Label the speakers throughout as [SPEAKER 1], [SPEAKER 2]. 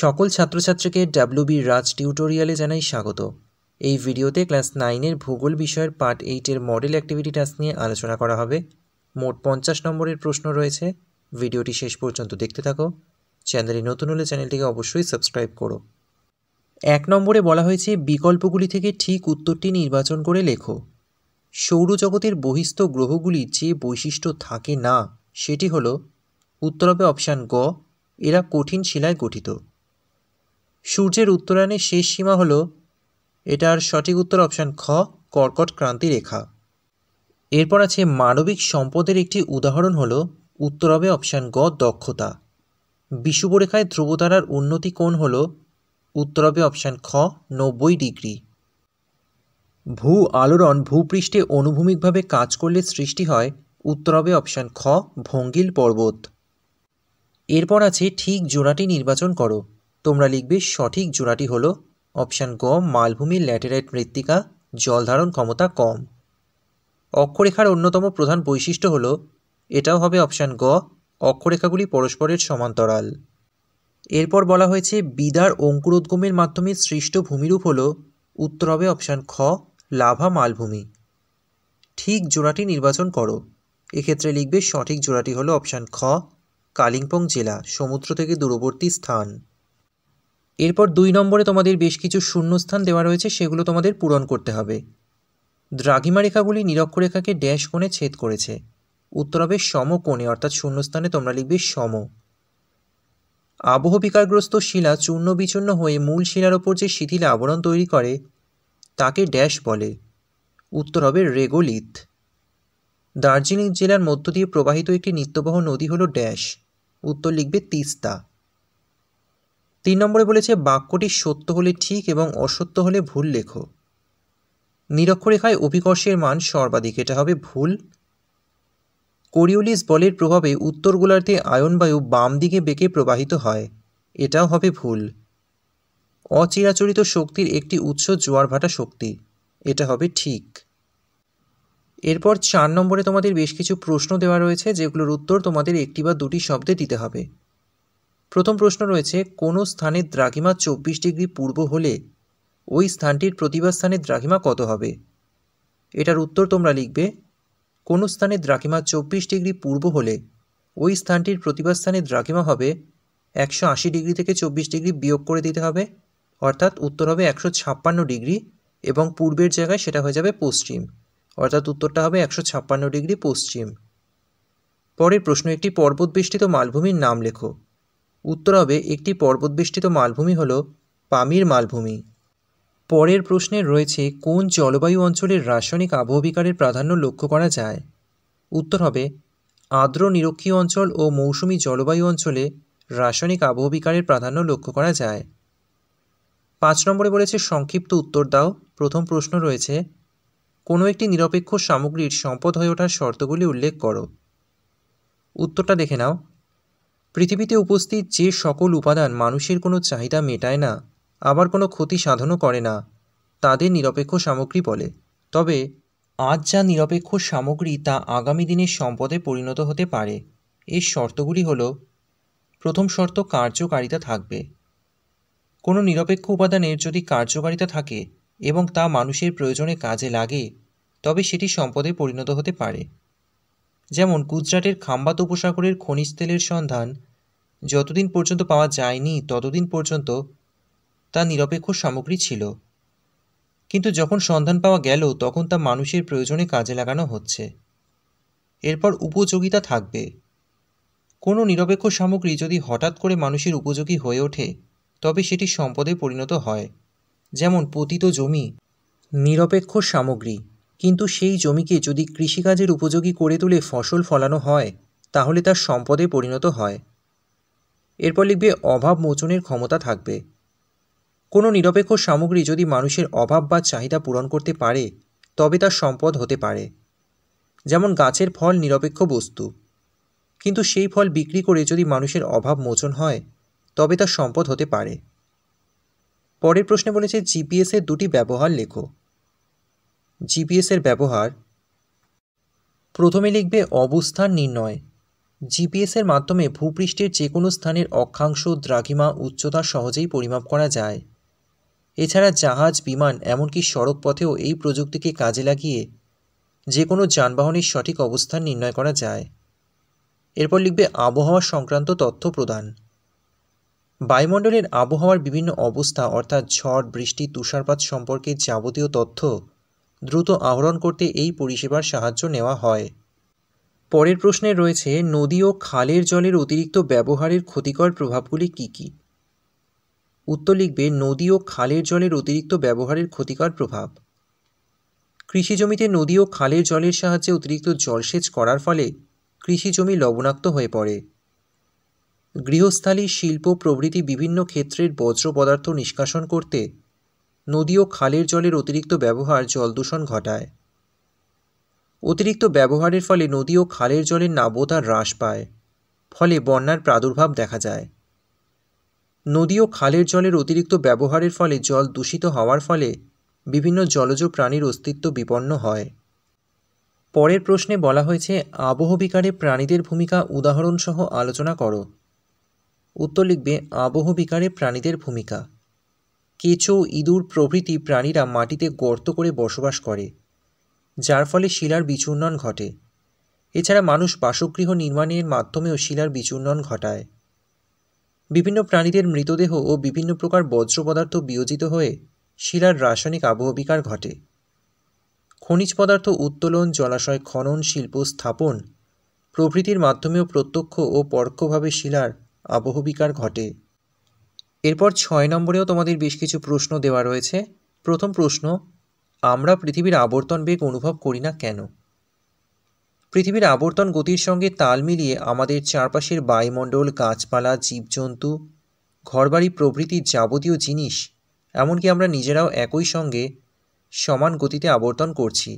[SPEAKER 1] সকল ছাত্রছাত্রীকে বি রাজ টিউটোরিয়ালে জানাই স্বাগত এই ভিডিওতে ক্লাস নাইনের ভূগোল বিষয়ের পার্ট এইটের মডেল অ্যাক্টিভিটি টাস্ক নিয়ে আলোচনা করা হবে মোট পঞ্চাশ নম্বরের প্রশ্ন রয়েছে ভিডিওটি শেষ পর্যন্ত দেখতে থাকো চ্যানেলে নতুন হলে চ্যানেলটিকে অবশ্যই সাবস্ক্রাইব করো এক নম্বরে বলা হয়েছে বিকল্পগুলি থেকে ঠিক উত্তরটি নির্বাচন করে লেখো সৌরজগতের বহিস্থ গ্রহগুলি যে বৈশিষ্ট্য থাকে না সেটি হল উত্তর হবে অপশান গ এরা কঠিন শিলায় গঠিত সূর্যের উত্তরায়ণের শেষ সীমা হল এটার সঠিক উত্তর অপশান খ কর্কট ক্রান্তি রেখা এরপর আছে মানবিক সম্পদের একটি উদাহরণ হল উত্তর হবে অপশান গ দক্ষতা বিষুবরেখায় ধ্রুবতারার উন্নতি কোণ হল উত্তর হবে অপশান খ নব্বই ডিগ্রি ভূ আলোড়ন ভূপৃষ্ঠে অনুভূমিকভাবে কাজ করলে সৃষ্টি হয় উত্তর হবে অপশান খ ভঙ্গিল পর্বত এরপর আছে ঠিক জোড়াটি নির্বাচন করো তোমরা লিখবে সঠিক জোড়াটি হল অপশান গ মালভূমি ল্যাটেরাইট মৃত্তিকা জলধারণ ক্ষমতা কম অক্ষরেখার অন্যতম প্রধান বৈশিষ্ট্য হল এটাও হবে অপশান গ অক্ষরেখাগুলি পরস্পরের সমান্তরাল এরপর বলা হয়েছে বিদার অঙ্কুরোদ্গমের মাধ্যমে সৃষ্ট ভূমিরূপ হল উত্তর হবে অপশান খ লাভা মালভূমি ঠিক জোড়াটি নির্বাচন করো এক্ষেত্রে লিখবে সঠিক জোড়াটি হলো অপশান খ কালিম্পং জেলা সমুদ্র থেকে দূরবর্তী স্থান এরপর দুই নম্বরে তোমাদের বেশ কিছু শূন্যস্থান দেওয়া রয়েছে সেগুলো তোমাদের পূরণ করতে হবে দ্রাঘিমা রেখাগুলি নিরক্ষরেখাকে ড্যাশ কোণে ছেদ করেছে উত্তর হবে কোণে অর্থাৎ শূন্যস্থানে তোমরা লিখবে সম আবহ বিকারগ্রস্ত শিলা চূর্ণ বিচূর্ণ হয়ে মূল শিলার ওপর যে শিথিল আবরণ তৈরি করে তাকে ড্যাশ বলে উত্তর হবে রেগোলিথ দার্জিলিং জেলার মধ্য দিয়ে প্রবাহিত একটি নিত্যবহ নদী হল ড্যাশ উত্তর লিখবে তিস্তা তিন নম্বরে বলেছে বাক্যটি সত্য হলে ঠিক এবং অসত্য হলে ভুল লেখো নিরক্ষরেখায় অভিকর্ষের মান সর্বাধিক এটা হবে ভুল কোরিওলিস বলের প্রভাবে উত্তর গোলার্ধে আয়নবায়ু বাম দিকে বেঁকে প্রবাহিত হয় এটাও হবে ভুল অচিরাচরিত শক্তির একটি উৎস জোয়ারভাটা শক্তি এটা হবে ঠিক এরপর চার নম্বরে তোমাদের বেশ কিছু প্রশ্ন দেওয়া রয়েছে যেগুলোর উত্তর তোমাদের একটি বা দুটি শব্দে দিতে হবে প্রথম প্রশ্ন রয়েছে কোনো স্থানের দ্রাঘিমা চব্বিশ ডিগ্রি পূর্ব হলে ওই স্থানটির প্রতিভা স্থানের দ্রাঘিমা কত হবে এটার উত্তর তোমরা লিখবে কোনো স্থানের দ্রাঘিমা চব্বিশ ডিগ্রি পূর্ব হলে ওই স্থানটির প্রতিভা স্থানের দ্রাঘিমা হবে একশো আশি ডিগ্রি থেকে চব্বিশ ডিগ্রি বিয়োগ করে দিতে হবে অর্থাৎ উত্তর হবে একশো ছাপ্পান্ন ডিগ্রি এবং পূর্বের জায়গায় সেটা হয়ে যাবে পশ্চিম অর্থাৎ উত্তরটা হবে একশো ছাপ্পান্ন ডিগ্রি পশ্চিম পরের প্রশ্ন একটি পর্বতবেষ্টিত মালভূমির নাম লেখো হবে একটি পর্বতবেষ্টিত মালভূমি হল পামির মালভূমি পরের প্রশ্নে রয়েছে কোন জলবায়ু অঞ্চলের রাসায়নিক আবহবিকারের প্রাধান্য লক্ষ্য করা যায় উত্তর হবে আর্দ্র নিরক্ষীয় অঞ্চল ও মৌসুমি জলবায়ু অঞ্চলে রাসায়নিক আবহবিকারের প্রাধান্য লক্ষ্য করা যায় পাঁচ নম্বরে বলেছে সংক্ষিপ্ত উত্তর দাও প্রথম প্রশ্ন রয়েছে কোনো একটি নিরপেক্ষ সামগ্রীর সম্পদ হয়ে ওঠার শর্তগুলি উল্লেখ করো উত্তরটা দেখে নাও পৃথিবীতে উপস্থিত যে সকল উপাদান মানুষের কোনো চাহিদা মেটায় না আবার কোনো ক্ষতি সাধনও করে না তাদের নিরপেক্ষ সামগ্রী বলে তবে আজ যা নিরপেক্ষ সামগ্রী তা আগামী দিনের সম্পদে পরিণত হতে পারে এর শর্তগুলি হল প্রথম শর্ত কার্যকারিতা থাকবে কোনো নিরপেক্ষ উপাদানের যদি কার্যকারিতা থাকে এবং তা মানুষের প্রয়োজনে কাজে লাগে তবে সেটি সম্পদে পরিণত হতে পারে যেমন গুজরাটের খাম্বাত উপসাগরের খনিজ তেলের সন্ধান যতদিন পর্যন্ত পাওয়া যায়নি ততদিন পর্যন্ত তা নিরপেক্ষ সামগ্রী ছিল কিন্তু যখন সন্ধান পাওয়া গেল তখন তা মানুষের প্রয়োজনে কাজে লাগানো হচ্ছে এরপর উপযোগিতা থাকবে কোনো নিরপেক্ষ সামগ্রী যদি হঠাৎ করে মানুষের উপযোগী হয়ে ওঠে তবে সেটি সম্পদে পরিণত হয় যেমন পতিত জমি নিরপেক্ষ সামগ্রী কিন্তু সেই জমিকে যদি কৃষিকাজের উপযোগী করে তুলে ফসল ফলানো হয় তাহলে তার সম্পদে পরিণত হয় এরপর লিখবে অভাব মোচনের ক্ষমতা থাকবে কোনো নিরপেক্ষ সামগ্রী যদি মানুষের অভাব বা চাহিদা পূরণ করতে পারে তবে তার সম্পদ হতে পারে যেমন গাছের ফল নিরপেক্ষ বস্তু কিন্তু সেই ফল বিক্রি করে যদি মানুষের অভাব মোচন হয় তবে তার সম্পদ হতে পারে পরের প্রশ্নে বলেছে জিপিএসের দুটি ব্যবহার লেখো জিপিএসের ব্যবহার প্রথমে লিখবে অবস্থান নির্ণয় জিপিএসের মাধ্যমে ভূপৃষ্ঠের যে কোনো স্থানের অক্ষাংশ দ্রাঘিমা উচ্চতা সহজেই পরিমাপ করা যায় এছাড়া জাহাজ বিমান এমনকি সড়কপথেও এই প্রযুক্তিকে কাজে লাগিয়ে যে কোনো যানবাহনের সঠিক অবস্থান নির্ণয় করা যায় এরপর লিখবে আবহাওয়া সংক্রান্ত তথ্য প্রদান বায়ুমণ্ডলের আবহাওয়ার বিভিন্ন অবস্থা অর্থাৎ ঝড় বৃষ্টি তুষারপাত সম্পর্কে যাবতীয় তথ্য দ্রুত আহরণ করতে এই পরিষেবার সাহায্য নেওয়া হয় পরের প্রশ্নে রয়েছে নদী ও খালের জলের অতিরিক্ত ব্যবহারের ক্ষতিকর প্রভাবগুলি কী কী উত্তর লিখবে নদী ও খালের জলের অতিরিক্ত ব্যবহারের ক্ষতিকর প্রভাব কৃষি জমিতে নদী ও খালের জলের সাহায্যে অতিরিক্ত জলসেচ করার ফলে কৃষি জমি লবণাক্ত হয়ে পড়ে গৃহস্থালী শিল্প প্রভৃতি বিভিন্ন ক্ষেত্রের বজ্র পদার্থ নিষ্কাশন করতে নদী ও খালের জলের অতিরিক্ত ব্যবহার জল দূষণ ঘটায় অতিরিক্ত ব্যবহারের ফলে নদী ও খালের জলের নাব্যতা হ্রাস পায় ফলে বন্যার প্রাদুর্ভাব দেখা যায় নদী ও খালের জলের অতিরিক্ত ব্যবহারের ফলে জল দূষিত হওয়ার ফলে বিভিন্ন জলজ প্রাণীর অস্তিত্ব বিপন্ন হয় পরের প্রশ্নে বলা হয়েছে আবহবিকারে প্রাণীদের ভূমিকা উদাহরণসহ আলোচনা করো উত্তর লিখবে আবহবিকারে প্রাণীদের ভূমিকা কেঁচো ইঁদুর প্রভৃতি প্রাণীরা মাটিতে গর্ত করে বসবাস করে যার ফলে শিলার বিচূর্ণন ঘটে এছাড়া মানুষ বাসগৃহ নির্মাণের মাধ্যমেও শিলার বিচূর্ণন ঘটায় বিভিন্ন প্রাণীদের মৃতদেহ ও বিভিন্ন প্রকার বজ্র পদার্থ বিয়োজিত হয়ে শিলার রাসায়নিক আবহবিকার ঘটে খনিজ পদার্থ উত্তোলন জলাশয় খনন শিল্প স্থাপন প্রভৃতির মাধ্যমেও প্রত্যক্ষ ও পরোক্ষভাবে শিলার আবহবিকার ঘটে এরপর ছয় নম্বরেও তোমাদের বেশ কিছু প্রশ্ন দেওয়া রয়েছে প্রথম প্রশ্ন আমরা পৃথিবীর আবর্তন বেগ অনুভব করি না কেন পৃথিবীর আবর্তন গতির সঙ্গে তাল মিলিয়ে আমাদের চারপাশের বায়ুমণ্ডল গাছপালা জীবজন্তু ঘরবাড়ি প্রভৃতি যাবতীয় জিনিস এমনকি আমরা নিজেরাও একই সঙ্গে সমান গতিতে আবর্তন করছি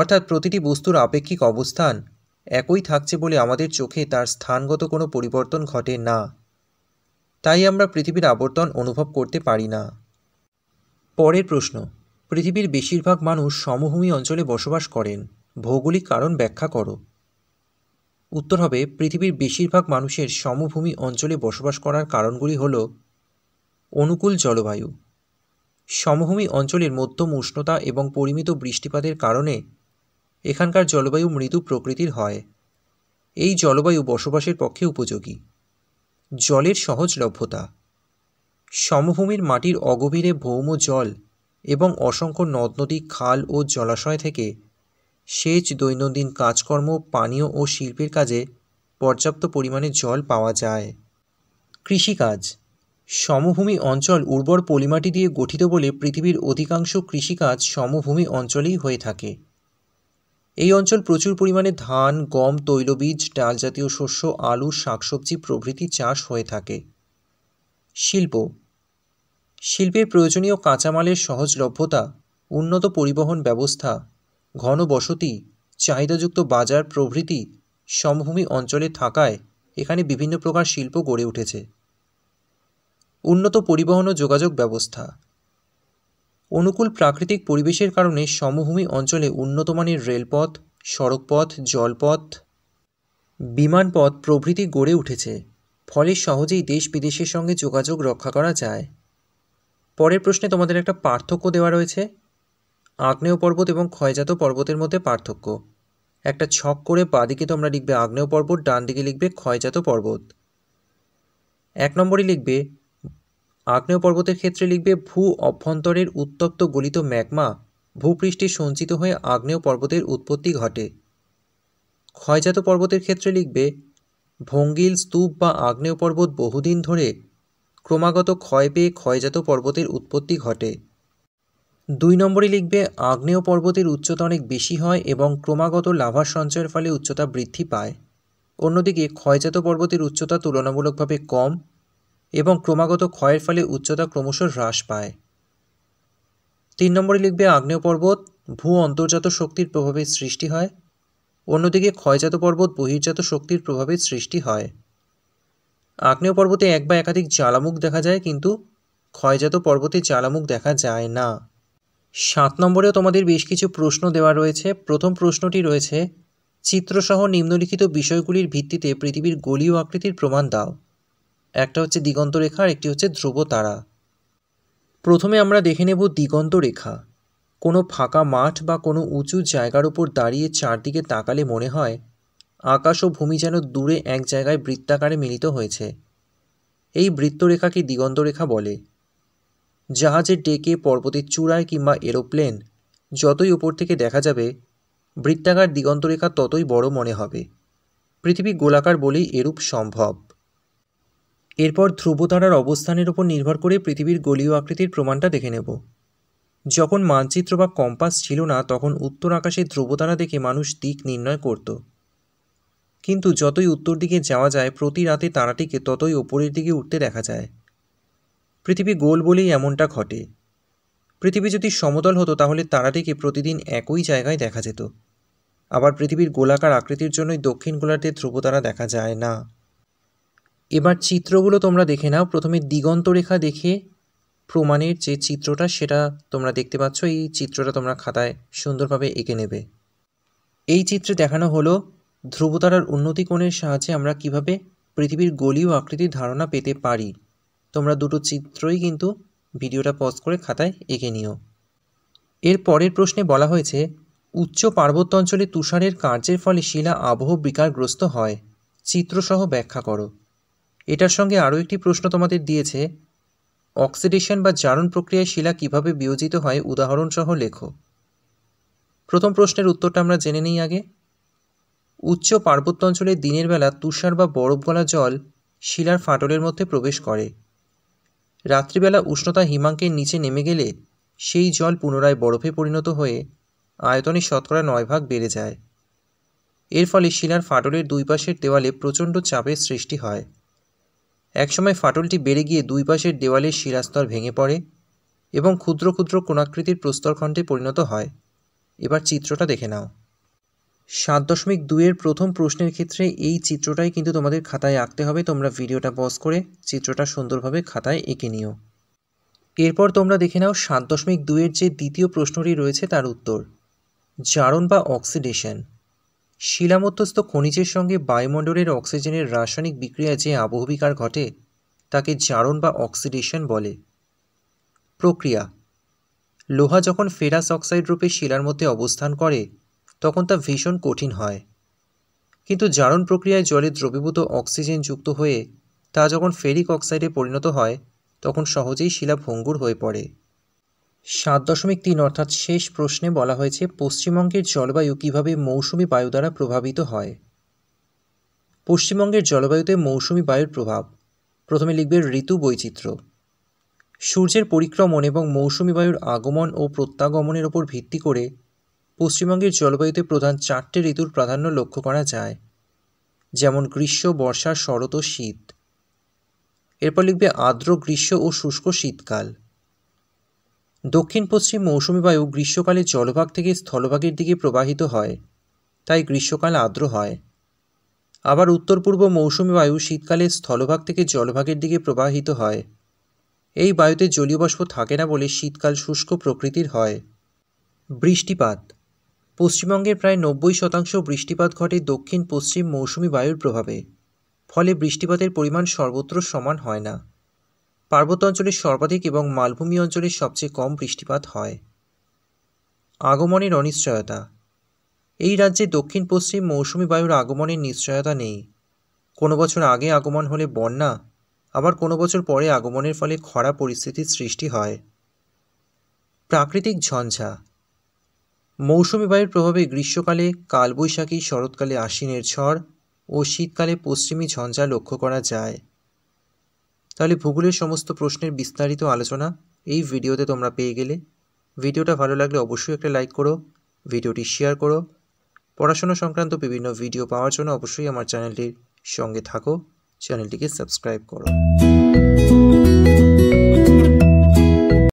[SPEAKER 1] অর্থাৎ প্রতিটি বস্তুর আপেক্ষিক অবস্থান একই থাকছে বলে আমাদের চোখে তার স্থানগত কোনো পরিবর্তন ঘটে না তাই আমরা পৃথিবীর আবর্তন অনুভব করতে পারি না পরের প্রশ্ন পৃথিবীর বেশিরভাগ মানুষ সমভূমি অঞ্চলে বসবাস করেন ভৌগোলিক কারণ ব্যাখ্যা করো উত্তর হবে পৃথিবীর বেশিরভাগ মানুষের সমভূমি অঞ্চলে বসবাস করার কারণগুলি হল অনুকূল জলবায়ু সমভূমি অঞ্চলের মধ্যম উষ্ণতা এবং পরিমিত বৃষ্টিপাতের কারণে এখানকার জলবায়ু মৃদু প্রকৃতির হয় এই জলবায়ু বসবাসের পক্ষে উপযোগী জলের সহজলভ্যতা সমভূমির মাটির অগভীরে ভৌম জল এবং অসংখ্য নদ নদী খাল ও জলাশয় থেকে সেচ দৈনন্দিন কাজকর্ম পানীয় ও শিল্পের কাজে পর্যাপ্ত পরিমাণে জল পাওয়া যায় কৃষিকাজ সমভূমি অঞ্চল উর্বর পলিমাটি দিয়ে গঠিত বলে পৃথিবীর অধিকাংশ কৃষিকাজ সমভূমি অঞ্চলেই হয়ে থাকে এই অঞ্চল প্রচুর পরিমাণে ধান গম তৈলবীজ ডাল জাতীয় শস্য আলু শাকসবজি প্রভৃতি চাষ হয়ে থাকে শিল্প শিল্পের প্রয়োজনীয় কাঁচামালের সহজলভ্যতা উন্নত পরিবহন ব্যবস্থা ঘন বসতি চাহিদাযুক্ত বাজার প্রভৃতি সমভূমি অঞ্চলে থাকায় এখানে বিভিন্ন প্রকার শিল্প গড়ে উঠেছে উন্নত পরিবহন ও যোগাযোগ ব্যবস্থা অনুকূল প্রাকৃতিক পরিবেশের কারণে সমভূমি অঞ্চলে উন্নতমানের রেলপথ সড়কপথ জলপথ বিমানপথ প্রভৃতি গড়ে উঠেছে ফলে সহজেই দেশ বিদেশের সঙ্গে যোগাযোগ রক্ষা করা যায় পরের প্রশ্নে তোমাদের একটা পার্থক্য দেওয়া রয়েছে আগ্নেয় পর্বত এবং ক্ষয়জাত পর্বতের মধ্যে পার্থক্য একটা ছক করে দিকে তোমরা লিখবে আগ্নেয় পর্বত ডান দিকে লিখবে ক্ষয়জাত পর্বত এক নম্বরই লিখবে আগ্নেয় পর্বতের ক্ষেত্রে লিখবে ভূ অভ্যন্তরের উত্তপ্ত গলিত ম্যাগমা ভূপৃষ্ঠে সঞ্চিত হয়ে আগ্নেয় পর্বতের উৎপত্তি ঘটে ক্ষয়জাত পর্বতের ক্ষেত্রে লিখবে ভঙ্গিল স্তূপ বা আগ্নেয় পর্বত বহুদিন ধরে ক্রমাগত ক্ষয় পেয়ে ক্ষয়জাত পর্বতের উৎপত্তি ঘটে দুই নম্বরে লিখবে আগ্নেয় পর্বতের উচ্চতা অনেক বেশি হয় এবং ক্রমাগত লাভার সঞ্চয়ের ফলে উচ্চতা বৃদ্ধি পায় অন্যদিকে ক্ষয়জাত পর্বতের উচ্চতা তুলনামূলকভাবে কম এবং ক্রমাগত ক্ষয়ের ফলে উচ্চতা ক্রমশ হ্রাস পায় তিন নম্বরে লিখবে আগ্নেয় পর্বত ভূ অন্তর্জাত শক্তির প্রভাবে সৃষ্টি হয় অন্যদিকে ক্ষয়জাত পর্বত বহির্জাত শক্তির প্রভাবে সৃষ্টি হয় আগ্নেয় পর্বতে এক বা একাধিক জ্বালামুখ দেখা যায় কিন্তু ক্ষয়জাত পর্বতে জ্বালামুখ দেখা যায় না সাত নম্বরেও তোমাদের বেশ কিছু প্রশ্ন দেওয়া রয়েছে প্রথম প্রশ্নটি রয়েছে চিত্রসহ নিম্নলিখিত বিষয়গুলির ভিত্তিতে পৃথিবীর গলীয় আকৃতির প্রমাণ দাও একটা হচ্ছে দিগন্ত রেখা আর একটি হচ্ছে ধ্রুব তারা প্রথমে আমরা দেখে নেব দিগন্ত রেখা কোনো ফাঁকা মাঠ বা কোনো উঁচু জায়গার উপর দাঁড়িয়ে চারদিকে তাকালে মনে হয় আকাশ ও ভূমি যেন দূরে এক জায়গায় বৃত্তাকারে মিলিত হয়েছে এই বৃত্তরেখাকে দিগন্তরেখা বলে জাহাজে ডেকে পর্বতের চূড়ায় কিংবা এরোপ্লেন যতই উপর থেকে দেখা যাবে বৃত্তাকার দিগন্তরেখা ততই বড় মনে হবে পৃথিবী গোলাকার বলেই এরূপ সম্ভব এরপর ধ্রুবতারার অবস্থানের উপর নির্ভর করে পৃথিবীর গলীয় আকৃতির প্রমাণটা দেখে নেব যখন মানচিত্র বা কম্পাস ছিল না তখন উত্তর আকাশে ধ্রুবতারা দেখে মানুষ দিক নির্ণয় করত কিন্তু যতই উত্তর দিকে যাওয়া যায় প্রতি রাতে তারাটিকে ততই ওপরের দিকে উঠতে দেখা যায় পৃথিবী গোল বলেই এমনটা ঘটে পৃথিবী যদি সমতল হতো তাহলে তারাটিকে প্রতিদিন একই জায়গায় দেখা যেত আবার পৃথিবীর গোলাকার আকৃতির জন্যই দক্ষিণ গোলার্ধে ধ্রুবতারা দেখা যায় না এবার চিত্রগুলো তোমরা দেখে নাও প্রথমে দিগন্তরেখা দেখে প্রমাণের যে চিত্রটা সেটা তোমরা দেখতে পাচ্ছ এই চিত্রটা তোমরা খাতায় সুন্দরভাবে এঁকে নেবে এই চিত্রে দেখানো হলো ধ্রুবতারার উন্নতি কোণের সাহায্যে আমরা কিভাবে পৃথিবীর গলি ও আকৃতির ধারণা পেতে পারি তোমরা দুটো চিত্রই কিন্তু ভিডিওটা পজ করে খাতায় এঁকে নিও এর পরের প্রশ্নে বলা হয়েছে উচ্চ পার্বত্য অঞ্চলে তুষারের কার্যের ফলে শিলা আবহ বিকারগ্রস্ত হয় চিত্রসহ ব্যাখ্যা করো এটার সঙ্গে আরও একটি প্রশ্ন তোমাদের দিয়েছে অক্সিডেশন বা জারণ প্রক্রিয়ায় শিলা কিভাবে বিয়োজিত হয় উদাহরণসহ লেখো প্রথম প্রশ্নের উত্তরটা আমরা জেনে নিই আগে উচ্চ পার্বত্য অঞ্চলে দিনের বেলা তুষার বা বরফ গলা জল শিলার ফাটলের মধ্যে প্রবেশ করে রাত্রিবেলা উষ্ণতা হিমাঙ্কের নিচে নেমে গেলে সেই জল পুনরায় বরফে পরিণত হয়ে আয়তনে শতকরা নয় ভাগ বেড়ে যায় এর ফলে শিলার ফাটলের দুই পাশের দেওয়ালে প্রচণ্ড চাপের সৃষ্টি হয় একসময় ফাটলটি বেড়ে গিয়ে দুই পাশের দেওয়ালের শিরাস্তর ভেঙে পড়ে এবং ক্ষুদ্র ক্ষুদ্র কোণাকৃতির প্রস্তরখণ্ডে পরিণত হয় এবার চিত্রটা দেখে নাও সাত দশমিক দুইয়ের প্রথম প্রশ্নের ক্ষেত্রে এই চিত্রটাই কিন্তু তোমাদের খাতায় আঁকতে হবে তোমরা ভিডিওটা পজ করে চিত্রটা সুন্দরভাবে খাতায় এঁকে নিও এরপর তোমরা দেখে নাও সাত দশমিক দুইয়ের যে দ্বিতীয় প্রশ্নটি রয়েছে তার উত্তর জারণ বা অক্সিডেশন শিলামধ্যস্থ খনিজের সঙ্গে বায়ুমণ্ডলের অক্সিজেনের রাসায়নিক বিক্রিয়ায় যে আবহবিকার ঘটে তাকে জারণ বা অক্সিডেশন বলে প্রক্রিয়া লোহা যখন ফেরাস অক্সাইড রূপে শিলার মধ্যে অবস্থান করে তখন তা ভীষণ কঠিন হয় কিন্তু জারণ প্রক্রিয়ায় জলে দ্রবীভূত অক্সিজেন যুক্ত হয়ে তা যখন ফেরিক অক্সাইডে পরিণত হয় তখন সহজেই শিলা ভঙ্গুর হয়ে পড়ে সাত দশমিক তিন অর্থাৎ শেষ প্রশ্নে বলা হয়েছে পশ্চিমবঙ্গের জলবায়ু কিভাবে মৌসুমি বায়ু দ্বারা প্রভাবিত হয় পশ্চিমবঙ্গের জলবায়ুতে মৌসুমি বায়ুর প্রভাব প্রথমে লিখবে ঋতু বৈচিত্র্য সূর্যের পরিক্রমণ এবং মৌসুমি বায়ুর আগমন ও প্রত্যাগমনের ওপর ভিত্তি করে পশ্চিমবঙ্গের জলবায়ুতে প্রধান চারটে ঋতুর প্রাধান্য লক্ষ্য করা যায় যেমন গ্রীষ্ম বর্ষা শরৎ ও শীত এরপর লিখবে আর্দ্র গ্রীষ্ম ও শুষ্ক শীতকাল দক্ষিণ পশ্চিম মৌসুমি বায়ু গ্রীষ্মকালে জলভাগ থেকে স্থলভাগের দিকে প্রবাহিত হয় তাই গ্রীষ্মকাল আর্দ্র হয় আবার উত্তর পূর্ব মৌসুমি বায়ু শীতকালে স্থলভাগ থেকে জলভাগের দিকে প্রবাহিত হয় এই বায়ুতে জলীয় বাষ্প থাকে না বলে শীতকাল শুষ্ক প্রকৃতির হয় বৃষ্টিপাত পশ্চিমবঙ্গের প্রায় নব্বই শতাংশ বৃষ্টিপাত ঘটে দক্ষিণ পশ্চিম মৌসুমি বায়ুর প্রভাবে ফলে বৃষ্টিপাতের পরিমাণ সর্বত্র সমান হয় না পার্বত্য অঞ্চলে সর্বাধিক এবং মালভূমি অঞ্চলে সবচেয়ে কম বৃষ্টিপাত হয় আগমনের অনিশ্চয়তা এই রাজ্যে দক্ষিণ পশ্চিম মৌসুমি বায়ুর আগমনের নিশ্চয়তা নেই কোনো বছর আগে আগমন হলে বন্যা আবার কোনো বছর পরে আগমনের ফলে খরা পরিস্থিতির সৃষ্টি হয় প্রাকৃতিক ঝঞ্ঝা মৌসুমি বায়ুর প্রভাবে গ্রীষ্মকালে কালবৈশাখী শরৎকালে আশ্বিনের ঝড় ও শীতকালে পশ্চিমী ঝঞ্ঝা লক্ষ্য করা যায় তাহলে ভূগোলের সমস্ত প্রশ্নের বিস্তারিত আলোচনা এই ভিডিওতে তোমরা পেয়ে গেলে ভিডিওটা ভালো লাগলে অবশ্যই একটা লাইক করো ভিডিওটি শেয়ার করো পড়াশোনা সংক্রান্ত বিভিন্ন ভিডিও পাওয়ার জন্য অবশ্যই আমার চ্যানেলটির সঙ্গে থাকো চ্যানেলটিকে সাবস্ক্রাইব করো